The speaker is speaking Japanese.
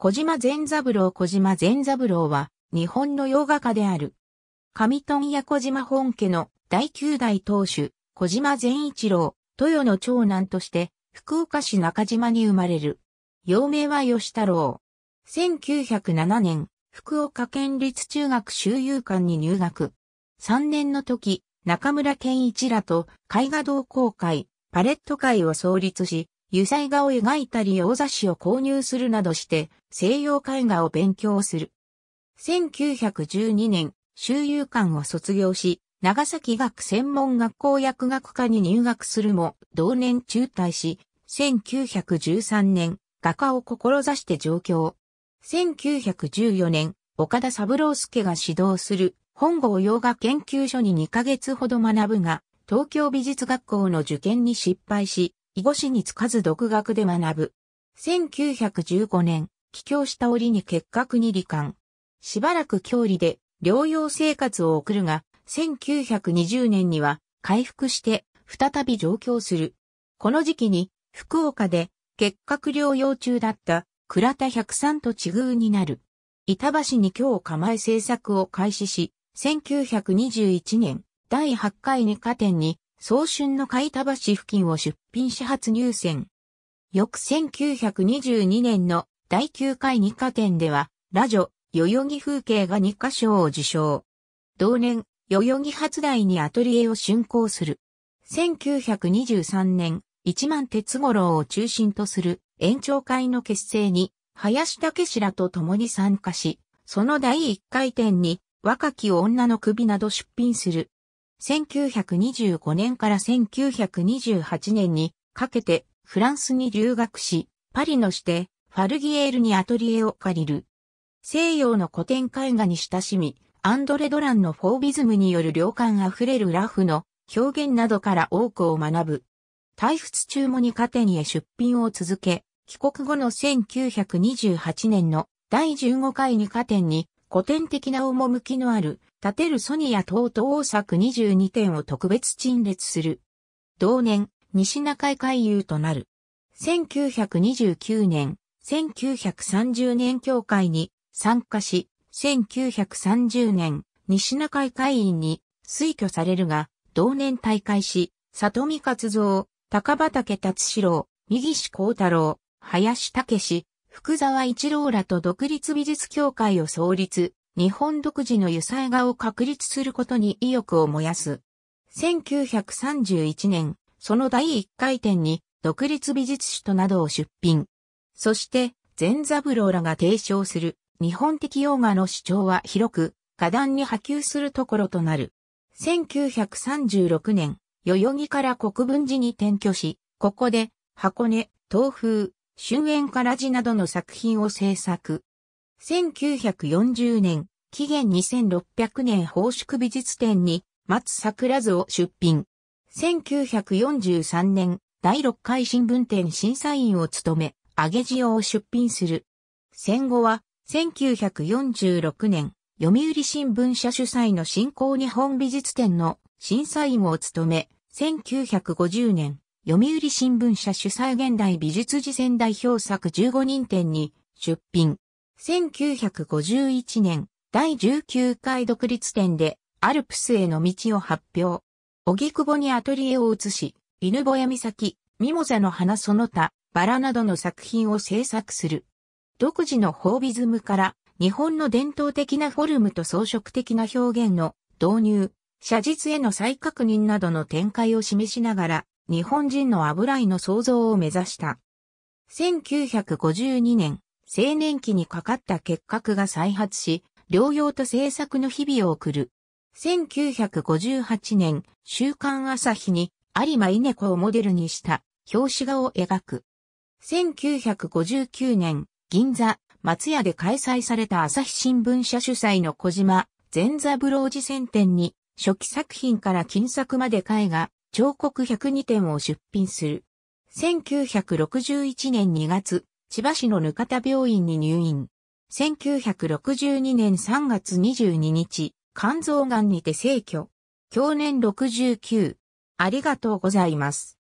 小島善三郎小島善三郎は、日本の洋画家である。上富屋小島本家の第9代当主、小島善一郎、豊の長男として、福岡市中島に生まれる。幼名は吉太郎。1907年、福岡県立中学修遊館に入学。3年の時、中村健一らと絵画同好会、パレット会を創立し、油彩画を描いたり洋雑誌を購入するなどして西洋絵画を勉強する。1912年、周遊館を卒業し、長崎学専門学校薬学科に入学するも、同年中退し、1913年、画家を志して上京。1914年、岡田三郎介が指導する本郷洋画研究所に2ヶ月ほど学ぶが、東京美術学校の受験に失敗し、囲碁師につかず独学で学ぶ。1915年、帰郷した折に結核に罹患。しばらく郷里で療養生活を送るが、1920年には回復して再び上京する。この時期に福岡で結核療養中だった倉田百三と地遇になる。板橋に今日構え制作を開始し、1921年第8回に家展に早春の海田橋付近を出品し初入選。翌1922年の第9回日課展では、ラジョ、代々木風景が二課賞を受賞。同年、代々木初代にアトリエを竣工する。1923年、一万鉄五郎を中心とする延長会の結成に、林武氏らと共に参加し、その第一回展に、若き女の首など出品する。1925年から1928年にかけてフランスに留学し、パリのしてファルギエールにアトリエを借りる。西洋の古典絵画に親しみ、アンドレ・ドランのフォービズムによる良感あふれるラフの表現などから多くを学ぶ。退屈中もにカテニへ出品を続け、帰国後の1928年の第15回にカテンに古典的な趣のある立てるソニア等々大作22点を特別陳列する。同年、西中井海遊となる。1929年、1930年協会に参加し、1930年、西中井会員に推挙されるが、同年大会し、里見勝造、高畑達志郎、右志幸太郎、林武史、福沢一郎らと独立美術協会を創立、日本独自の油彩画を確立することに意欲を燃やす。1931年、その第1回展に独立美術史となどを出品。そして、善三郎らが提唱する日本的洋画の主張は広く、下段に波及するところとなる。1936年、代々木から国分寺に転居し、ここで、箱根、東風、春園から寺などの作品を制作。1940年、紀元2600年宝祝美術展に松桜図を出品。1943年、第6回新聞展審査員を務め、揚げ塩を出品する。戦後は、1946年、読売新聞社主催の新興日本美術展の審査員を務め、1950年、読売新聞社主催現代美術事前代表作15人展に出品。1951年、第19回独立展で、アルプスへの道を発表。くぼにアトリエを移し、犬小屋岬、ミモザの花その他、バラなどの作品を制作する。独自のホービズムから、日本の伝統的なフォルムと装飾的な表現の導入、写実への再確認などの展開を示しながら、日本人の油絵の創造を目指した。1952年、青年期にかかった結核が再発し、療養と制作の日々を送る。1958年、週刊朝日に有馬稲子をモデルにした表紙画を描く。1959年、銀座、松屋で開催された朝日新聞社主催の小島、前座ブロージ選展に、初期作品から金作まで絵画、彫刻102点を出品する。1961年2月、千葉市のぬかた病院に入院。1962年3月22日、肝臓がんにて逝去。去年69。ありがとうございます。